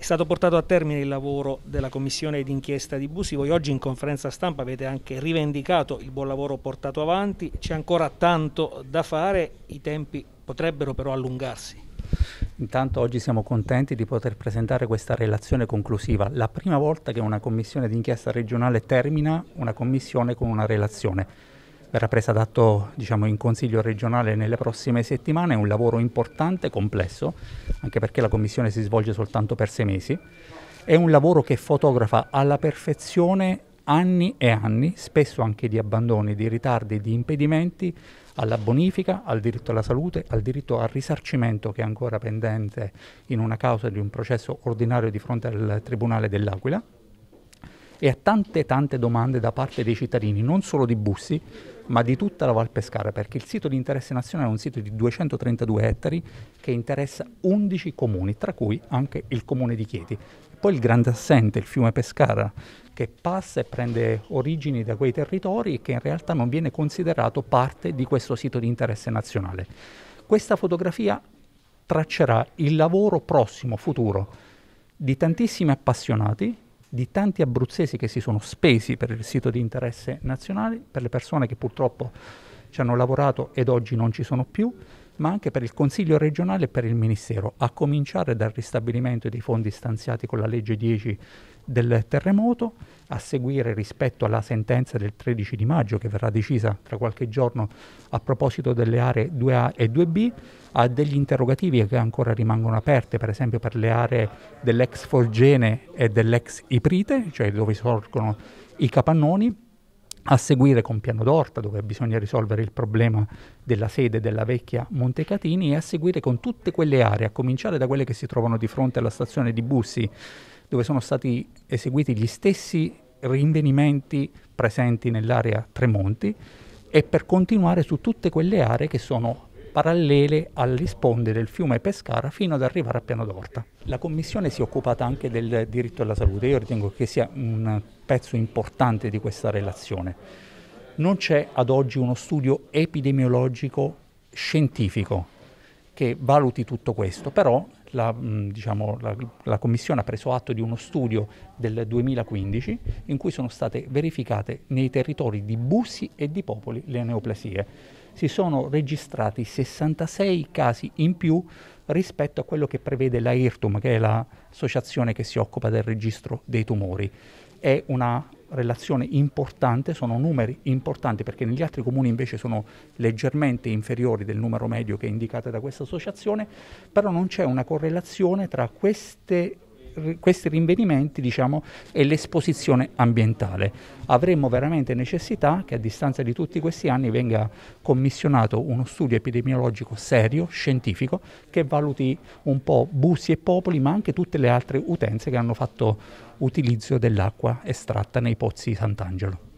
È stato portato a termine il lavoro della commissione d'inchiesta di Busi. Voi oggi in conferenza stampa avete anche rivendicato il buon lavoro portato avanti. C'è ancora tanto da fare, i tempi potrebbero però allungarsi. Intanto oggi siamo contenti di poter presentare questa relazione conclusiva, la prima volta che una commissione d'inchiesta regionale termina una commissione con una relazione verrà presa d'atto diciamo, in Consiglio regionale nelle prossime settimane, è un lavoro importante, complesso, anche perché la Commissione si svolge soltanto per sei mesi, è un lavoro che fotografa alla perfezione anni e anni, spesso anche di abbandoni, di ritardi, di impedimenti alla bonifica, al diritto alla salute, al diritto al risarcimento che è ancora pendente in una causa di un processo ordinario di fronte al Tribunale dell'Aquila e a tante tante domande da parte dei cittadini, non solo di Bussi, ma di tutta la Val Pescara, perché il sito di interesse nazionale è un sito di 232 ettari che interessa 11 comuni, tra cui anche il comune di Chieti. Poi il grande assente, il fiume Pescara, che passa e prende origini da quei territori e che in realtà non viene considerato parte di questo sito di interesse nazionale. Questa fotografia traccerà il lavoro prossimo, futuro, di tantissimi appassionati di tanti abruzzesi che si sono spesi per il sito di interesse nazionale, per le persone che purtroppo ci hanno lavorato ed oggi non ci sono più, ma anche per il Consiglio regionale e per il Ministero, a cominciare dal ristabilimento dei fondi stanziati con la legge 10 del terremoto, a seguire rispetto alla sentenza del 13 di maggio che verrà decisa tra qualche giorno a proposito delle aree 2A e 2B, a degli interrogativi che ancora rimangono aperte, per esempio per le aree dell'ex Forgene e dell'ex Iprite, cioè dove sorgono i capannoni, a seguire con Piano d'Orta, dove bisogna risolvere il problema della sede della vecchia Montecatini, e a seguire con tutte quelle aree, a cominciare da quelle che si trovano di fronte alla stazione di Bussi, dove sono stati eseguiti gli stessi rinvenimenti presenti nell'area Tremonti, e per continuare su tutte quelle aree che sono parallele alle sponde del fiume Pescara fino ad arrivare a Piano d'Orta. La Commissione si è occupata anche del diritto alla salute, io ritengo che sia un pezzo importante di questa relazione. Non c'è ad oggi uno studio epidemiologico scientifico che valuti tutto questo, però la, diciamo, la, la, Commissione ha preso atto di uno studio del 2015 in cui sono state verificate nei territori di Bussi e di Popoli le neoplasie si sono registrati 66 casi in più rispetto a quello che prevede la IRTUM, che è l'associazione che si occupa del registro dei tumori. È una relazione importante, sono numeri importanti perché negli altri comuni invece sono leggermente inferiori del numero medio che è indicato da questa associazione, però non c'è una correlazione tra queste questi rinvenimenti diciamo, è l'esposizione ambientale. Avremmo veramente necessità che a distanza di tutti questi anni venga commissionato uno studio epidemiologico serio, scientifico, che valuti un po' busi e popoli, ma anche tutte le altre utenze che hanno fatto utilizzo dell'acqua estratta nei pozzi di Sant'Angelo.